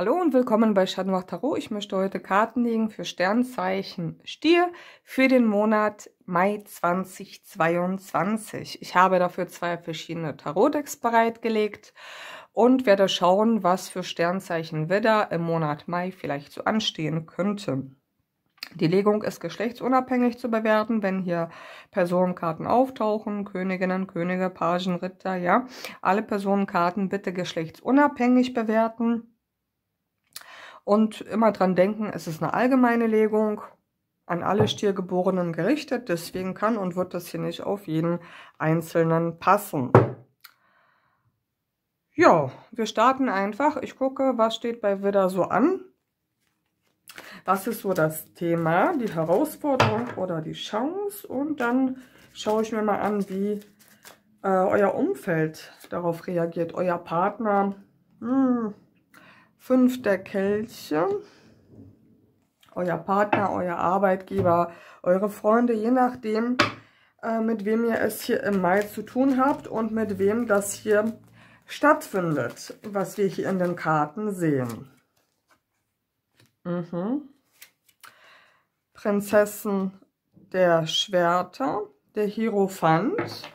Hallo und willkommen bei Schadenwach Tarot. Ich möchte heute Karten legen für Sternzeichen Stier für den Monat Mai 2022. Ich habe dafür zwei verschiedene Tarotdecks bereitgelegt und werde schauen, was für Sternzeichen Widder im Monat Mai vielleicht so anstehen könnte. Die Legung ist geschlechtsunabhängig zu bewerten, wenn hier Personenkarten auftauchen, Königinnen, Könige, Pagen, Ritter, ja. Alle Personenkarten bitte geschlechtsunabhängig bewerten. Und immer dran denken, es ist eine allgemeine Legung an alle Stiergeborenen gerichtet. Deswegen kann und wird das hier nicht auf jeden Einzelnen passen. Ja, wir starten einfach. Ich gucke, was steht bei Widder so an. Was ist so das Thema, die Herausforderung oder die Chance? Und dann schaue ich mir mal an, wie äh, euer Umfeld darauf reagiert, euer Partner. Hm. Fünf der Kelche. Euer Partner, euer Arbeitgeber, eure Freunde, je nachdem, äh, mit wem ihr es hier im Mai zu tun habt und mit wem das hier stattfindet, was wir hier in den Karten sehen. Mhm. Prinzessin der Schwerter, der Hierophant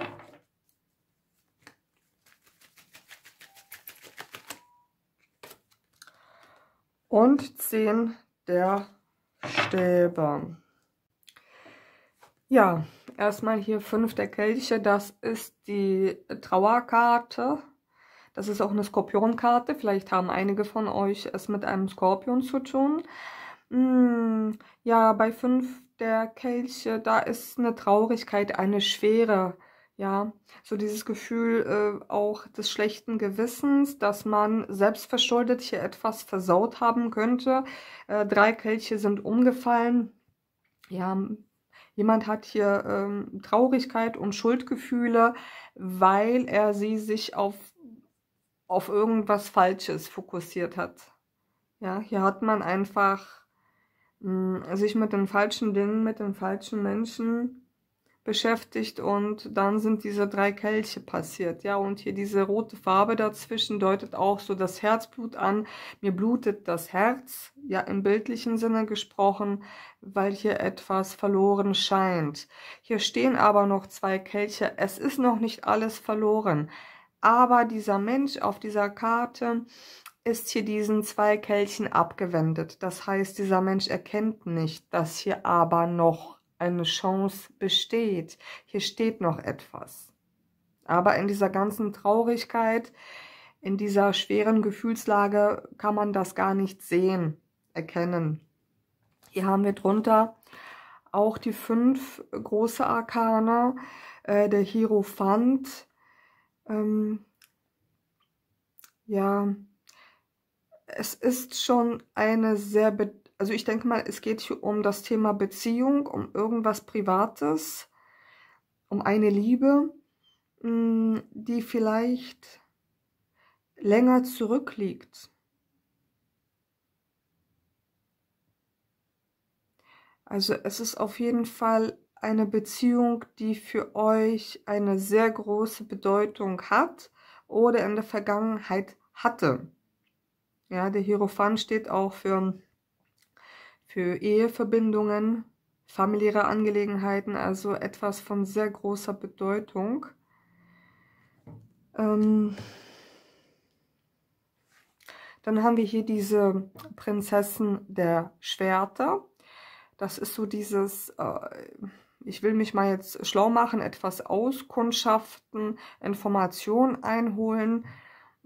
und 10 der Stäbe. Ja, erstmal hier 5 der Kelche, das ist die Trauerkarte. Das ist auch eine Skorpionkarte, vielleicht haben einige von euch es mit einem Skorpion zu tun. Hm, ja, bei 5 der Kelche, da ist eine Traurigkeit, eine Schwere ja, so dieses Gefühl äh, auch des schlechten Gewissens, dass man selbstverschuldet hier etwas versaut haben könnte. Äh, drei Kelche sind umgefallen. Ja, jemand hat hier ähm, Traurigkeit und Schuldgefühle, weil er sie sich auf, auf irgendwas Falsches fokussiert hat. Ja, hier hat man einfach mh, hm, sich mit den falschen Dingen, mit den falschen Menschen beschäftigt und dann sind diese drei Kelche passiert. Ja, und hier diese rote Farbe dazwischen deutet auch so das Herzblut an. Mir blutet das Herz, ja im bildlichen Sinne gesprochen, weil hier etwas verloren scheint. Hier stehen aber noch zwei Kelche. Es ist noch nicht alles verloren. Aber dieser Mensch auf dieser Karte ist hier diesen zwei Kelchen abgewendet. Das heißt, dieser Mensch erkennt nicht, dass hier aber noch eine Chance besteht. Hier steht noch etwas. Aber in dieser ganzen Traurigkeit, in dieser schweren Gefühlslage kann man das gar nicht sehen, erkennen. Hier haben wir drunter auch die fünf große Arkane, äh, der Hierophant, ähm, ja, es ist schon eine sehr also ich denke mal, es geht hier um das Thema Beziehung, um irgendwas Privates, um eine Liebe, mm, die vielleicht länger zurückliegt. Also es ist auf jeden Fall eine Beziehung, die für euch eine sehr große Bedeutung hat oder in der Vergangenheit hatte. Ja, der Hierophant steht auch für für Eheverbindungen, familiäre Angelegenheiten, also etwas von sehr großer Bedeutung. Ähm dann haben wir hier diese Prinzessin der Schwerter. Das ist so dieses, äh, ich will mich mal jetzt schlau machen, etwas auskundschaften, Informationen einholen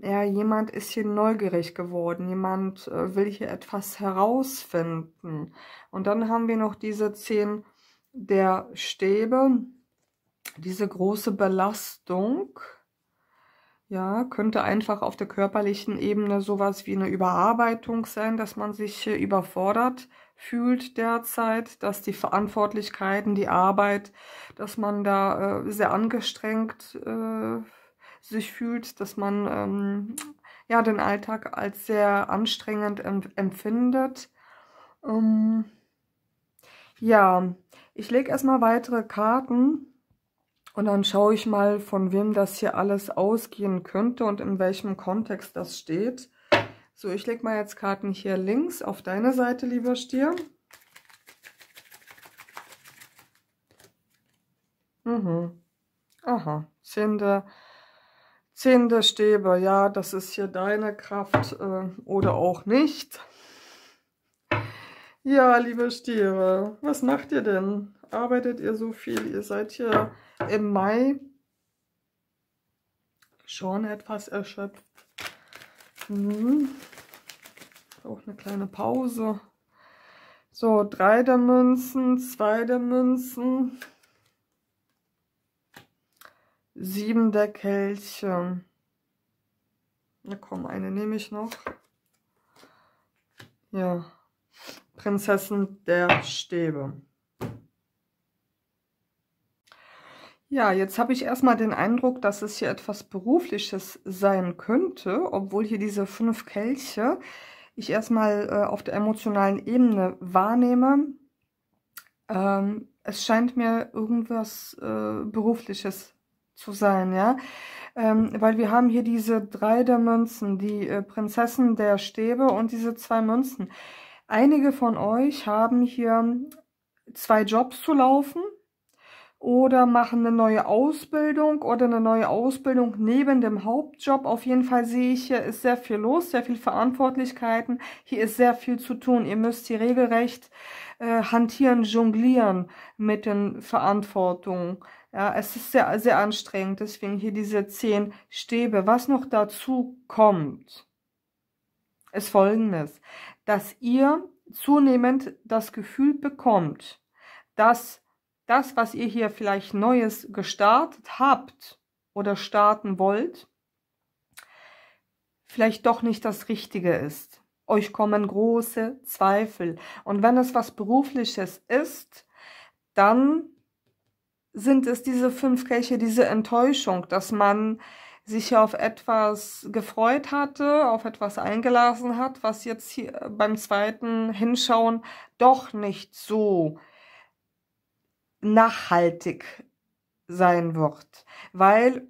ja, jemand ist hier neugierig geworden, jemand äh, will hier etwas herausfinden. Und dann haben wir noch diese zehn der Stäbe, diese große Belastung. Ja, könnte einfach auf der körperlichen Ebene sowas wie eine Überarbeitung sein, dass man sich hier überfordert fühlt derzeit, dass die Verantwortlichkeiten, die Arbeit, dass man da äh, sehr angestrengt äh, sich fühlt, dass man ähm, ja den Alltag als sehr anstrengend empfindet. Ähm, ja, ich lege erstmal weitere Karten und dann schaue ich mal, von wem das hier alles ausgehen könnte und in welchem Kontext das steht. So, ich lege mal jetzt Karten hier links auf deine Seite, lieber Stier. Mhm. Aha, Zehn der Zehn der Stäbe, ja, das ist hier deine Kraft äh, oder auch nicht. Ja, liebe Stiere, was macht ihr denn? Arbeitet ihr so viel? Ihr seid hier im Mai schon etwas erschöpft. Mhm. Auch eine kleine Pause. So, drei der Münzen, zwei der Münzen. Sieben der Kelche. Na komm, eine nehme ich noch. Ja. Prinzessin der Stäbe. Ja, jetzt habe ich erstmal den Eindruck, dass es hier etwas Berufliches sein könnte, obwohl hier diese fünf Kelche ich erstmal äh, auf der emotionalen Ebene wahrnehme. Ähm, es scheint mir irgendwas äh, Berufliches zu sein, ja. Ähm, weil wir haben hier diese drei der Münzen, die äh, Prinzessin der Stäbe und diese zwei Münzen. Einige von euch haben hier zwei Jobs zu laufen oder machen eine neue Ausbildung oder eine neue Ausbildung neben dem Hauptjob. Auf jeden Fall sehe ich, hier ist sehr viel los, sehr viel Verantwortlichkeiten. Hier ist sehr viel zu tun. Ihr müsst hier regelrecht äh, hantieren, jonglieren mit den Verantwortungen ja, es ist sehr, sehr anstrengend, deswegen hier diese zehn Stäbe. Was noch dazu kommt, ist folgendes, dass ihr zunehmend das Gefühl bekommt, dass das, was ihr hier vielleicht Neues gestartet habt oder starten wollt, vielleicht doch nicht das Richtige ist. Euch kommen große Zweifel. Und wenn es was Berufliches ist, dann sind es diese fünf Kelche, diese Enttäuschung, dass man sich auf etwas gefreut hatte, auf etwas eingelassen hat, was jetzt hier beim zweiten Hinschauen doch nicht so nachhaltig sein wird. Weil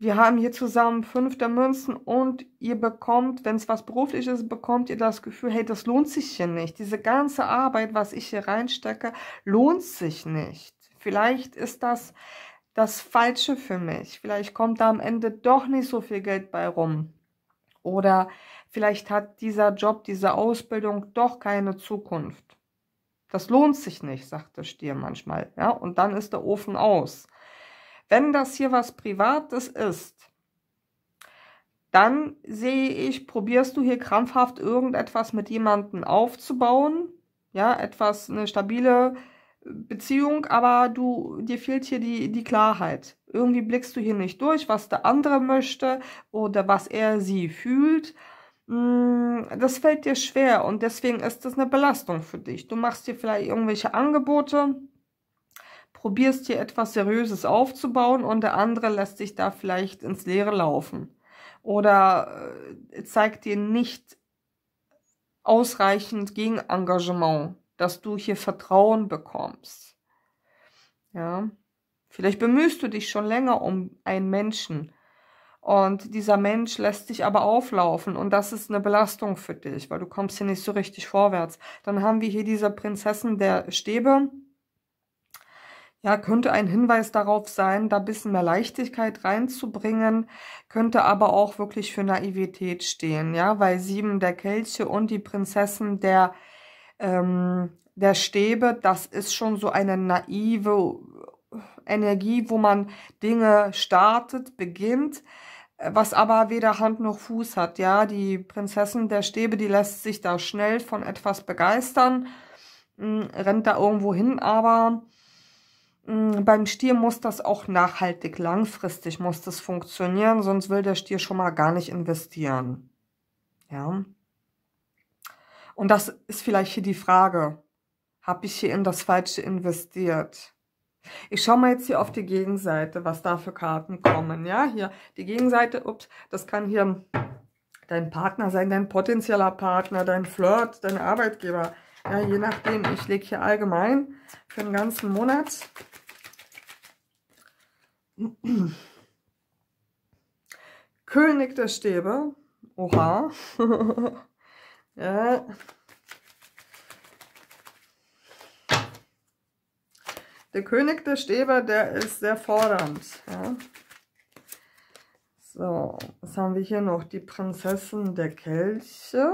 wir haben hier zusammen fünf der Münzen und ihr bekommt, wenn es was berufliches bekommt ihr das Gefühl, hey, das lohnt sich hier nicht. Diese ganze Arbeit, was ich hier reinstecke, lohnt sich nicht. Vielleicht ist das das Falsche für mich. Vielleicht kommt da am Ende doch nicht so viel Geld bei rum. Oder vielleicht hat dieser Job, diese Ausbildung doch keine Zukunft. Das lohnt sich nicht, sagt der Stier manchmal. Ja? Und dann ist der Ofen aus. Wenn das hier was Privates ist, dann sehe ich, probierst du hier krampfhaft irgendetwas mit jemandem aufzubauen. Ja, etwas, eine stabile Beziehung, aber du, dir fehlt hier die, die Klarheit. Irgendwie blickst du hier nicht durch, was der andere möchte oder was er sie fühlt. Mm, das fällt dir schwer und deswegen ist das eine Belastung für dich. Du machst dir vielleicht irgendwelche Angebote, probierst dir etwas Seriöses aufzubauen und der andere lässt dich da vielleicht ins Leere laufen oder äh, zeigt dir nicht ausreichend Gegenengagement dass du hier Vertrauen bekommst. Ja, vielleicht bemühst du dich schon länger um einen Menschen und dieser Mensch lässt dich aber auflaufen und das ist eine Belastung für dich, weil du kommst hier nicht so richtig vorwärts. Dann haben wir hier diese Prinzessin der Stäbe. Ja, könnte ein Hinweis darauf sein, da ein bisschen mehr Leichtigkeit reinzubringen, könnte aber auch wirklich für Naivität stehen, ja, weil sieben der Kelche und die Prinzessin der äh, ähm, der Stäbe, das ist schon so eine naive Energie, wo man Dinge startet, beginnt, äh, was aber weder Hand noch Fuß hat. Ja, die Prinzessin der Stäbe, die lässt sich da schnell von etwas begeistern, mh, hm, rennt da irgendwo hin, aber mh, hm, beim Stier muss das auch nachhaltig, langfristig muss das funktionieren, sonst will der Stier schon mal gar nicht investieren. Ja. Und das ist vielleicht hier die Frage. Habe ich hier in das Falsche investiert? Ich schaue mal jetzt hier auf die Gegenseite, was da für Karten kommen. Ja, hier die Gegenseite, ups, das kann hier dein Partner sein, dein potenzieller Partner, dein Flirt, dein Arbeitgeber. Ja, je nachdem. Ich lege hier allgemein für den ganzen Monat. König der Stäbe. Oha. Ja. Äh. Der König der Stäbe, der ist sehr fordernd. Ja. So, was haben wir hier noch? Die Prinzessin der Kelche.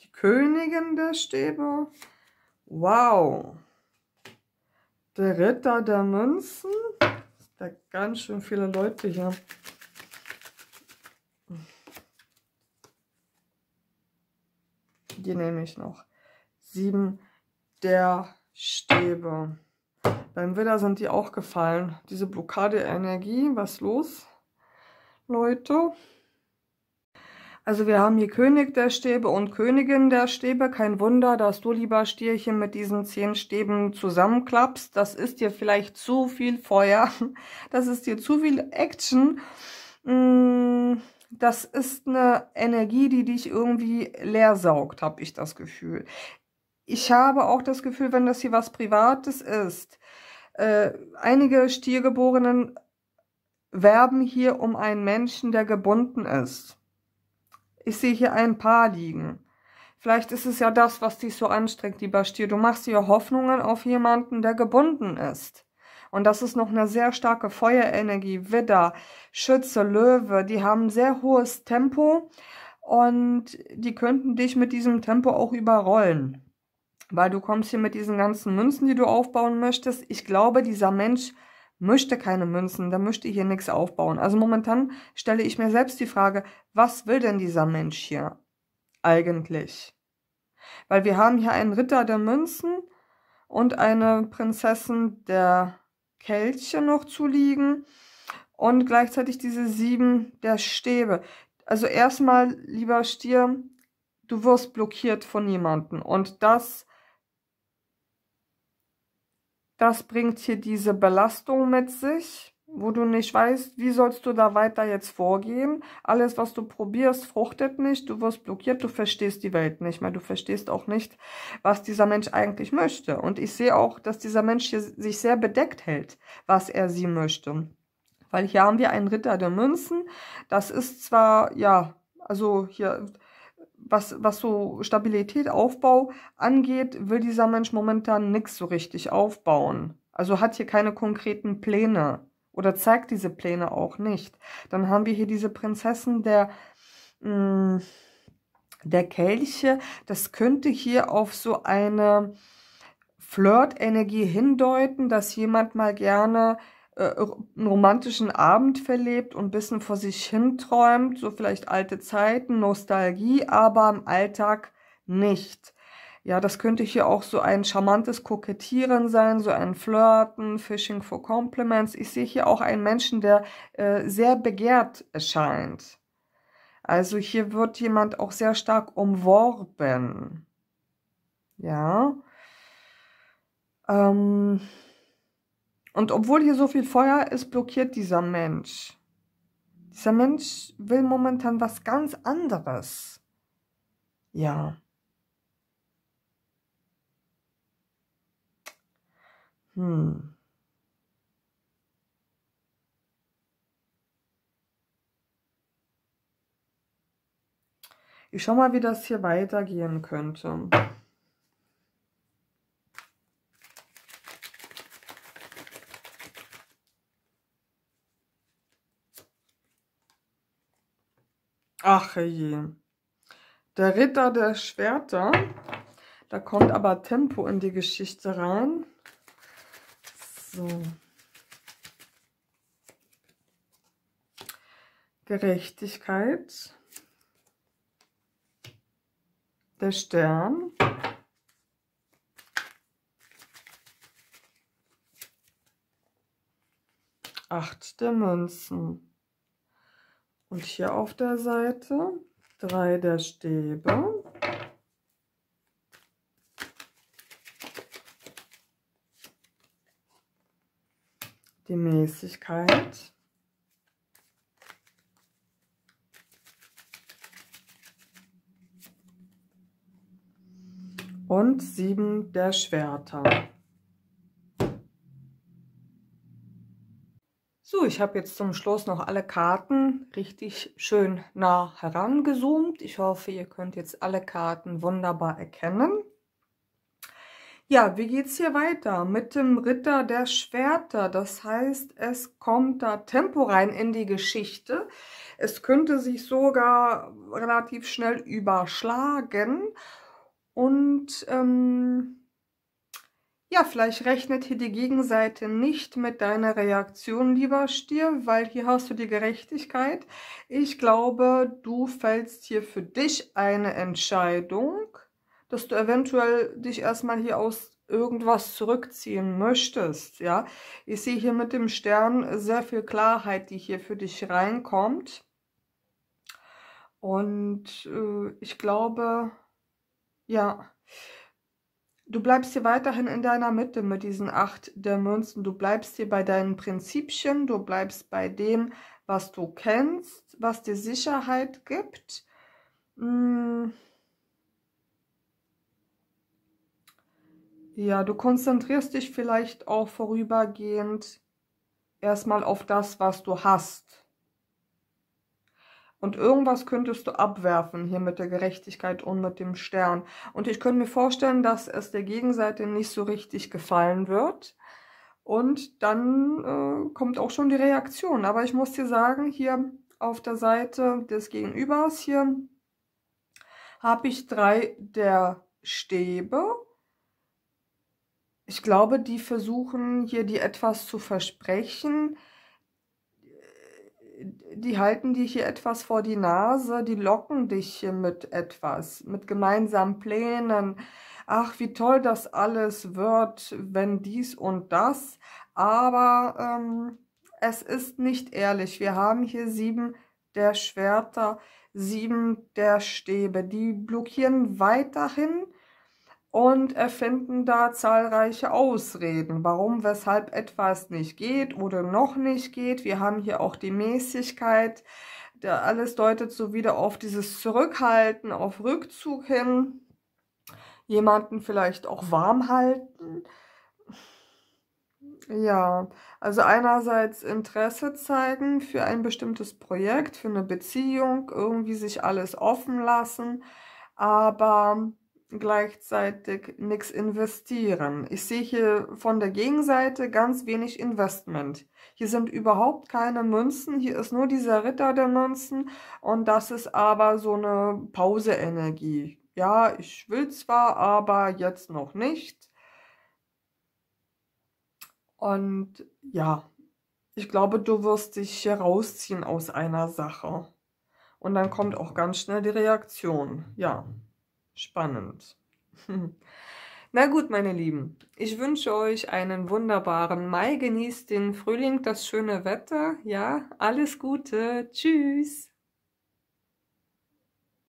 Die Königin der Stäbe. Wow. Der Ritter der Münzen. Da ganz schön viele Leute hier. hier nehme ich noch sieben der Stäbe. Beim Widder sind die auch gefallen. Diese Blockade Energie, was los, Leute? Also wir haben hier König der Stäbe und Königin der Stäbe. Kein Wunder, dass du, lieber Stierchen, mit diesen zehn Stäben zusammenklappst. Das ist dir vielleicht zu viel Feuer. Das ist dir zu viel Action. Mmh das ist eine Energie, die dich irgendwie leer saugt, habe ich das Gefühl. Ich habe auch das Gefühl, wenn das hier was Privates ist, äh, einige Stiergeborenen werben hier um einen Menschen, der gebunden ist. Ich sehe hier ein Paar liegen. Vielleicht ist es ja das, was dich so anstrengt, lieber Stier. Du machst dir Hoffnungen auf jemanden, der gebunden ist. Und das ist noch eine sehr starke Feuerenergie. Widder, Schütze, Löwe, die haben sehr hohes Tempo und die könnten dich mit diesem Tempo auch überrollen. Weil du kommst hier mit diesen ganzen Münzen, die du aufbauen möchtest. Ich glaube, dieser Mensch möchte keine Münzen, der möchte hier nichts aufbauen. Also momentan stelle ich mir selbst die Frage, was will denn dieser Mensch hier eigentlich? Weil wir haben hier einen Ritter der Münzen und eine Prinzessin der Kelche noch zu liegen und gleichzeitig diese sieben der Stäbe. Also erstmal, lieber Stier, du wirst blockiert von jemandem und das, das bringt hier diese Belastung mit sich wo du nicht weißt, wie sollst du da weiter jetzt vorgehen. Alles, was du probierst, fruchtet nicht, du wirst blockiert, du verstehst die Welt nicht mehr, du verstehst auch nicht, was dieser Mensch eigentlich möchte. Und ich sehe auch, dass dieser Mensch hier sich sehr bedeckt hält, was er sie möchte. Weil hier haben wir einen Ritter der Münzen. Das ist zwar, ja, also hier, was, was so Stabilität, Aufbau angeht, will dieser Mensch momentan nichts so richtig aufbauen. Also hat hier keine konkreten Pläne oder zeigt diese Pläne auch nicht. Dann haben wir hier diese Prinzessin der, mh, mm, der Kelche. Das könnte hier auf so eine Flirt-Energie hindeuten, dass jemand mal gerne äh, einen romantischen Abend verlebt und ein bisschen vor sich hin träumt, so vielleicht alte Zeiten, Nostalgie, aber im Alltag nicht ja, das könnte hier auch so ein charmantes Kokettieren sein, so ein Flirten, Fishing for Compliments. Ich sehe hier auch einen Menschen, der äh, sehr begehrt erscheint. Also hier wird jemand auch sehr stark umworben. Ja. Ähm Und obwohl hier so viel Feuer ist, blockiert dieser Mensch. Dieser Mensch will momentan was ganz anderes. Ja. Hm. Ich schau mal, wie das hier weitergehen könnte. Ach je. Der Ritter der Schwerter. Da kommt aber Tempo in die Geschichte rein. So. Gerechtigkeit. Der Stern. Acht der Münzen. Und hier auf der Seite drei der Stäbe. Feuchtigkeit. Und sieben der Schwerter. So, ich habe jetzt zum Schluss noch alle Karten richtig schön nah herangezoomt. Ich hoffe, ihr könnt jetzt alle Karten wunderbar erkennen. Ja, wie geht's hier weiter? Mit dem Ritter der Schwerter. Das heißt, es kommt da Tempo rein in die Geschichte. Es könnte sich sogar relativ schnell überschlagen. Und ähm, ja, vielleicht rechnet hier die Gegenseite nicht mit deiner Reaktion, lieber Stier, weil hier hast du die Gerechtigkeit. Ich glaube, du fällst hier für dich eine Entscheidung dass du eventuell dich erstmal hier aus irgendwas zurückziehen möchtest, ja. Ich sehe hier mit dem Stern sehr viel Klarheit, die hier für dich reinkommt. Und äh, ich glaube, ja, du bleibst hier weiterhin in deiner Mitte mit diesen acht der Münzen. Du bleibst hier bei deinen Prinzipien, du bleibst bei dem, was du kennst, was dir Sicherheit gibt. Hm Ja, du konzentrierst dich vielleicht auch vorübergehend erstmal auf das, was du hast. Und irgendwas könntest du abwerfen, hier mit der Gerechtigkeit und mit dem Stern. Und ich könnte mir vorstellen, dass es der Gegenseite nicht so richtig gefallen wird. Und dann äh, kommt auch schon die Reaktion. Aber ich muss dir sagen, hier auf der Seite des Gegenübers hier habe ich drei der Stäbe ich glaube, die versuchen hier die etwas zu versprechen. Die halten dir hier etwas vor die Nase, die locken dich hier mit etwas, mit gemeinsamen Plänen. Ach, wie toll das alles wird, wenn dies und das. Aber ähm, es ist nicht ehrlich. Wir haben hier sieben der Schwerter, sieben der Stäbe. Die blockieren weiterhin und erfinden da zahlreiche Ausreden, warum, weshalb etwas nicht geht oder noch nicht geht. Wir haben hier auch die Mäßigkeit. Da alles deutet so wieder auf dieses Zurückhalten, auf Rückzug hin. Jemanden vielleicht auch warm halten. Ja, also einerseits Interesse zeigen für ein bestimmtes Projekt, für eine Beziehung, irgendwie sich alles offen lassen, aber gleichzeitig nichts investieren. Ich sehe hier von der Gegenseite ganz wenig Investment. Hier sind überhaupt keine Münzen, hier ist nur dieser Ritter der Münzen und das ist aber so eine Pauseenergie. Ja, ich will zwar, aber jetzt noch nicht. Und ja, ich glaube, du wirst dich herausziehen aus einer Sache. Und dann kommt auch ganz schnell die Reaktion. Ja. Spannend. Na gut, meine Lieben, ich wünsche euch einen wunderbaren Mai. Genießt den Frühling, das schöne Wetter. Ja, alles Gute. Tschüss.